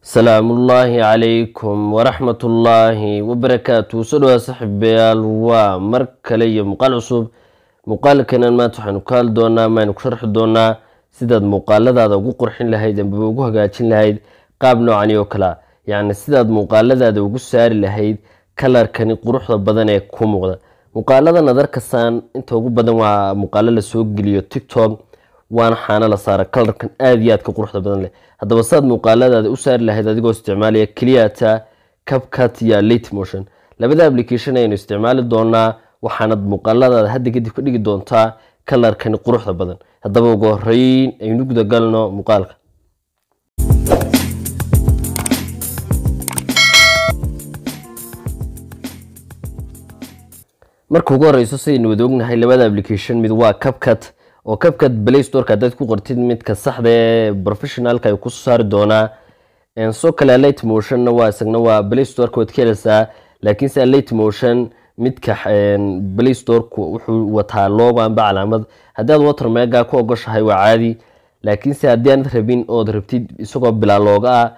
salaamu ullaahi calaykum waraxmatullaahi wabarakaatu soo dhawaad saxiibayaal waa mar kale iyo muuqaal cusub muuqaalkanan maanta waxaynu ka hadli doonaa maaynu ku sharxi doonaa sidaad muuqaaladaada ugu qurxin lahayd ambaba ugu hagaajin lahayd qaab noocani oo kalea yacni sidaad muuqaaladaada ugu saari lahayd kalarkani quruxda badan ee ku muuqda muuqaalada adarkasaan inta ugu badan waa muuqaalo lasoo geliyo tiktok waana xaano la saara kalarkan aad iyo aadka quruxda badan leh haddaba saad muuqaaladaada u saari lahayd adigoo isticmaalaya cleata cabcat iyo late motion labada application ayaynu isticmaali doonaa waxaanad muuqaaladaada hadda kadib ka dhigi doontaa kalarkani quruxda badan haddaba ugu horeyn aynu gudagalno muuqaalka marka ugu horeyso sidaynu wada ognahay labada application mid waa cabcat oo kabkad playstoreka hadaad ku qortid midka saxdae professionalka ay kusoo saari doonaa soo kale late motionna waa isagna waa playstoreka waad ka heleysaa laakiinse late motion midka playstoreka wuxuu wataa loogo amba calaamad haddaad watermega ku ogoshahay waa caadi laakiinse haddii aanad rabin ood rabtid isagoo bilaa looga ah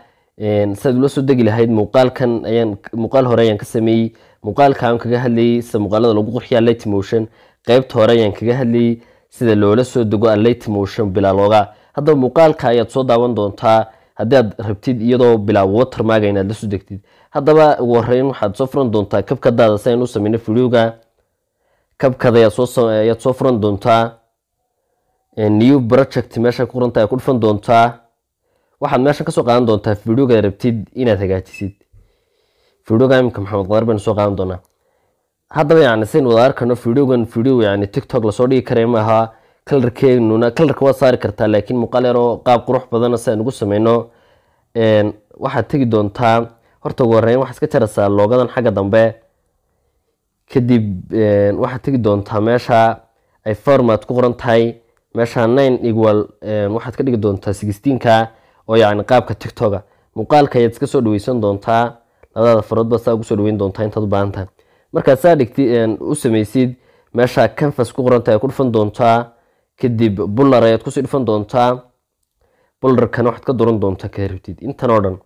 siaad ula soo degi lahayd muuqaalkan ayaan muuqaal hore ayaan ka sameeyey muuqaalka aan kaga hadlayey sida muuqaalada lagu qurxiya late motion qaybta hore ayaan kaga hadlayey sida loola soo dego aan laytimotion bilalooga haddaba muuqaalka ayaad soo daawan doontaa haddii aad rabtid iyadoo bilaab watermaga inaad la soo degtid haddaba ugu horeyn waxaad soo furan doontaa kabkadaada si aynu u sameyno videoga kabkada ayaad soo furan doontaa new project meesha ku qoranta ku dhufan doontaa waxaad meeshan kasoo qaadan doontaa videoga rabtid inaad hagaajisid videoga imika maxamed qadar baynu soo qaadan doonaa haddaba yani sayn wada arkano videogan video yani tiktok lasoo dhigi karay maaha kalarkeegnuna kalarka waad saari kartaa laakiin muuqaal yaroo qaab qurux badana siaan ugu sameyno waxaad tegi doontaa horta ugu horeyn waxaa iska jaraysaa loogadan xagga dambe kadib waxaad tegi doontaa meesha ay format ku qoran tahay meesha nine equal waxaad ka dhigi doontaa sixteenka oo yacni qaabka tiktoka muuqaalka ayaad iska soo dhaweysan doontaa labadaada faroodba saa ugu soo dhaweyn doontaa intaad u baahan tahay markaad saa dhigti u samaysid meeshaa canfas ku qoranta ku dhufan doontaa kadib bular ayaad kusii dhufan doontaa bularkan waxaad ka dooran doontaa ka intan oo dhan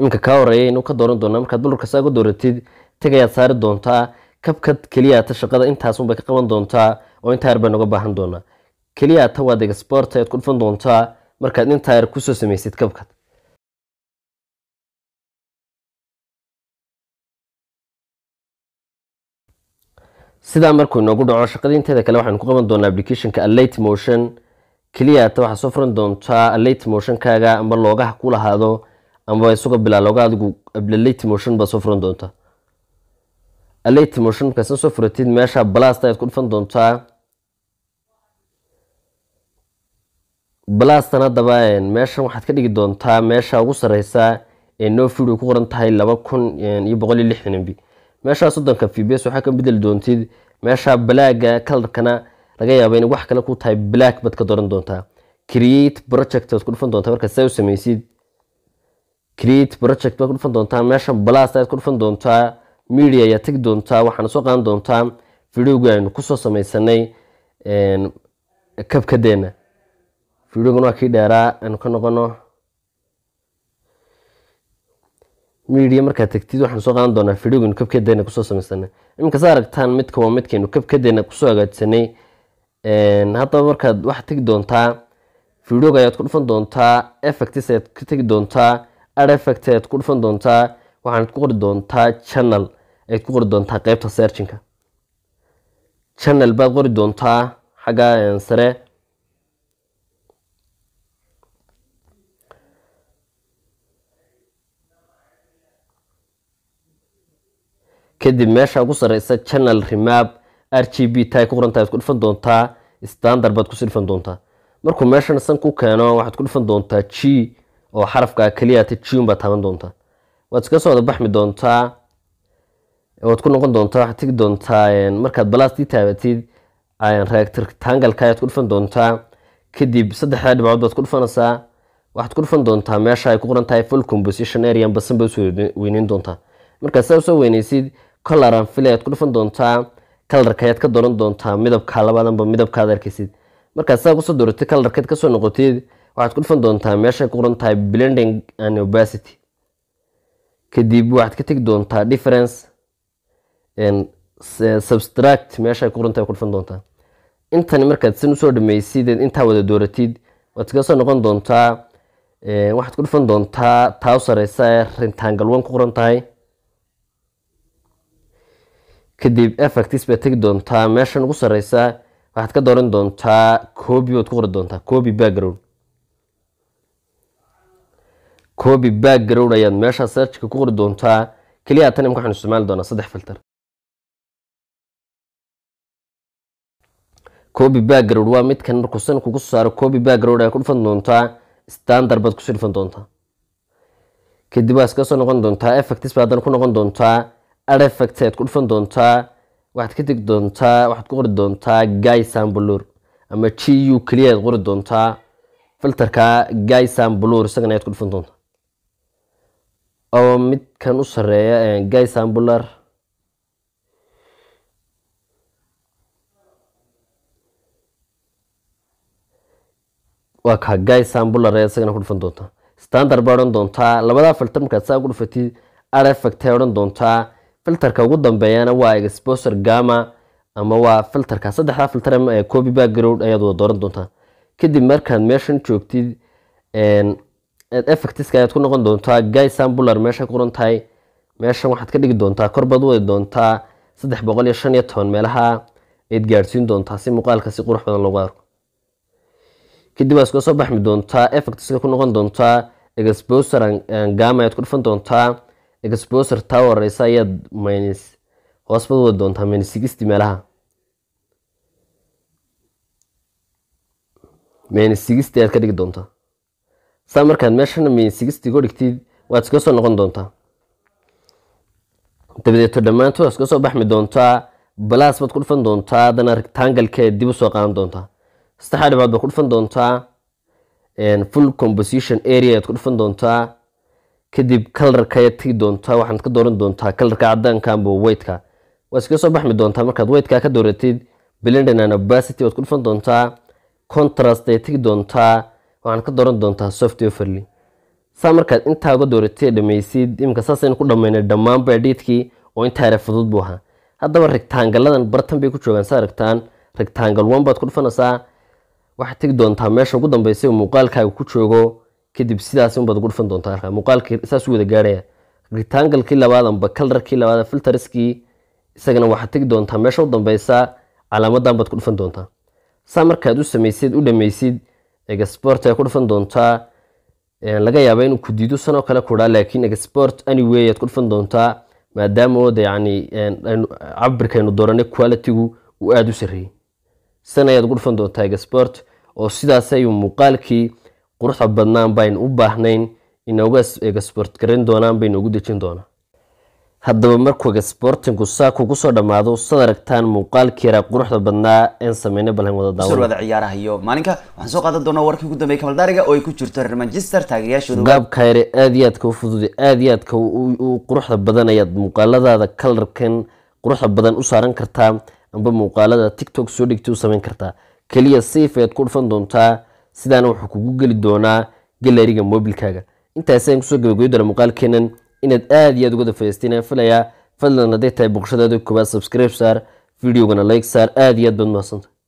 imika kaa horeeya inuu ka dooran doonaa markaad bularka saa uga dooratid tagayaad saari doontaa kabkad keliyaata shaqada intaasunbay ka qaban doontaa oo intaayar baa nooga baahan doonaa keliyaata waad exportayaad ku dhufan doontaa markaad intaayar kusoo samaysid kabkad sidaa markuu inoogu dhaco shaqada inteeda kale waxaan ku qaban doonaa applicationka alate motion keliyata waxaa soo furan doontaa alate motionkaaga amba loogaha ku lahaado amaba isuga bilaa looga adigu alate motion baa soo furan doontaa alate motion markaasna soo furatid meesha balasta ayaad ku dhufan doontaa balastan haddaba meeshan waxaad ka dhigi doontaa meesha ugu sareysa ee noo fidio ku qoran tahay laba kun iyo boqol iyo lixdan mb meeshaa soddonka vbs waxaa ka bedeli doontid meeshaa balaaga kalarkana laga yaaba in wax kale ku tahay black baad ka doran doontaa create project baad ku dhufan doontaa markaad saa u samaysid create project baad ku dhufan doontaa meeshan blast aad ku dhufan doontaa media ayaad tegi doontaa waxaana soo qaadan doontaa videoga aynu kusoo samaysanay kabkadeena videogan waa kii dheeraa aanu ka noqono midia markaad tagtid waxaan soo qaadan doonaa fidiogn kabkeedayna kusoo samaysanay iminka saa aragtaan midka waa midkaynu kabkeedayna kusoo hagaajsanay haddaba markaad wax tegi doontaa fidiog ayaad ku dhufan doontaa effects ayaad ka tegi doontaa ar effect ayaad ku dhufan doontaa waxaanad ku qori doontaa channel ayaad ku qori doontaa qeybta searchinka channel baad qori doontaa xagga sare kadib meesha ugu sareysa channel remap r g b ta ku qorantaha isku dhifan doontaa standard baad kusii dhifan doontaa markuu meeshan san ku keeno waxaad ku dhifan doontaa g oo xarafka keliyata jun baad taaban doontaa waad iska soo wadabaxmi doontaa waad ku noqon doontaa waxaad tegi doontaa markaad balastii taabatid reegtangalka ayaad ku dhifan doontaa kadib saddexdaa dhibcood baad ku dhifanaysaa waxaad ku dhifan doontaa meesha ay ku qoran tahay full composition area basan baa usoo weyneyn doontaa markaad saa usoo weyneysid coloran filay aad ku dhufan doontaa kalarka ayaad ka dooran doontaa midabka labadanba midabkaad arkaysid markaad saa kusoo dooratid kalarkeed kasoo noqotid waxaad ku dhufan doontaa meeshay ku qoran tahay blending and opacity kadib waxaad ka tegi doontaa difference eh, substract meeshay ku qoran ku dhufan doontaa intan markaad sin usoo dhameysid intaa wada dooratid waad kasoo noqon doontaa eh, waxaad ku dhufan doontaa taa u sareysa ee rintaangalwan ku qoran tahay kadib efects baad tegi doontaa meeshan ugu sareysa waxaad ka dooran doontaa copy waad ku qori doontaa copy background copy background ayaad meeshaa searchka ku qori doontaa keliya tan imka waxaan isticmaali doonaa saddex filter copy background waa midkan markuu san kugu saaro copy background ayaa ku dhufan doontaa standard baad kusii dhufan doontaa kadib waa iska noqon doontaa effects baa haddana ku noqon doontaa arefacts ayaad ku dhufan doontaa waxaad ka tegi doontaa waxaad ku qori doontaa guy samblur ama g u keliya ayaad qori doontaa filterka guy samblur isagana ayaad ku dhufan doontaa oo midkan u sareeya eh, guy sambular waa ka guy sambular ayaad eh, isagana ku dhufan doontaa standard baa odhan doontaa labadaa filter markaad saa ku dhufatid arefacta odhan doontaa filterka ugu dambeeyana waa exposer gama ama waa filterka saddexdaa filter ee copy background ayaad dooran doontaa kadib markaad meeshan joogtid effectiska ayaad ku noqon doontaa guy sambular meesha qoran tahay meeshan waxaad ka dhigi doontaa korbaad wadi doontaa saddex boqol iyo shan iyo toban meelaha ayd gaadhsiin doontaa si muuqaalka si qurux badan loogu arko kadib waad iska soo baxmi doontaa effectiska ku noqon doontaa exposer gama ayaad ku dhufan doontaa exposer taa wareysa ayaad minus hoosbad wada doontaa minus sixty meelaha minus sixty ayaad ka dhigi doontaa saa markaad meeshan minus sixty ku dhigtid waad iska soo noqon doontaa dabadeeto dhammaantood iska soo baxmi doontaa balas baad ku dhufan doontaa haddana rectangalkeed dib usoo qaadan doontaa saddexda dhibaad baad ku dhufan doontaa full composition area ayaad ku dhufan doontaa kadib kalarkaya tegi doontaa waxaad ka dooran doontaa kalarka cadaanka amba weytka waad iskaga soo baxmi doontaa markaad weytka ka dooratid blending and waad ku dhufan doontaa contrast ay tegi doontaa waxaad ka dooran doontaa soft overly saa markaad intaa uga dooratid dhammaysid iminka saasaynu ku dhammaynay dhammaan baadhiidkii oo intaa fudud buu ahaa haddaba rectaangaladan bartan bay ku joogaan saa aragtaan rectangle one baad ku dhufanaysaa waxaad tegi doontaa meesha ugu dambaysay oo muuqaalkaaga ku joogo kadib sidaas unbaad ugu dhufan doontaa halkaa muuqaalkii saas u wada gaarhaya rectangle-kii labaad amba colorkii isagana waxaad tegi doontaa meesha u dambeysaa calaamadan baad ku dhufan doontaa saa markaad u samaysid u dhammaysid export ayaa ku dhufan doontaa laga yaaba inuu ku sanoo kale kudhaa laakiin export anyway aad ku dhufan doontaa maadaama ooda yacni cabirkaynu dooranay qualitigu uu aada u sarreeyey san ayaad ugu dhufan doontaa export oo sidaas ayuu muuqaalkii quruxda badnaan bayn u baahnayn inooga ega sportgarayn doonaan bay noogu dejin doonaa haddaba markwaga sportingu saa kugu dhammaado saad aragtaan muuqaalkii yaraa quruxda badnaa een sameynay balhan wadadaawada ciyaaraha iyo maalinka waxaan soo qaadan doonaa warkii ugu dambeeyay kabaldaariga oo ay ku jirto reer manchester taageerayaashooda gaabka yare aada iyo aadka u fududay aada iyo aadka u quruxda badan ayaad muuqaaladaada kalarkan quruxda badan u saaran kartaa amba muuqaalada tiktok soo dhigtay u sameyn kartaa keliya safe ayaad ku dhufan doontaa sidaana wuxuu kugu geli doonaa galeriga mobilkaaga intaasaan kusoo gabagayo doona muuqaalkeenan inaad aada iyo aad uga dafayasteen filayaa fadlan hadday tahay boqoshadaada koobaad subscribe saar videogana like saar aad iyo aad baad mahadsanta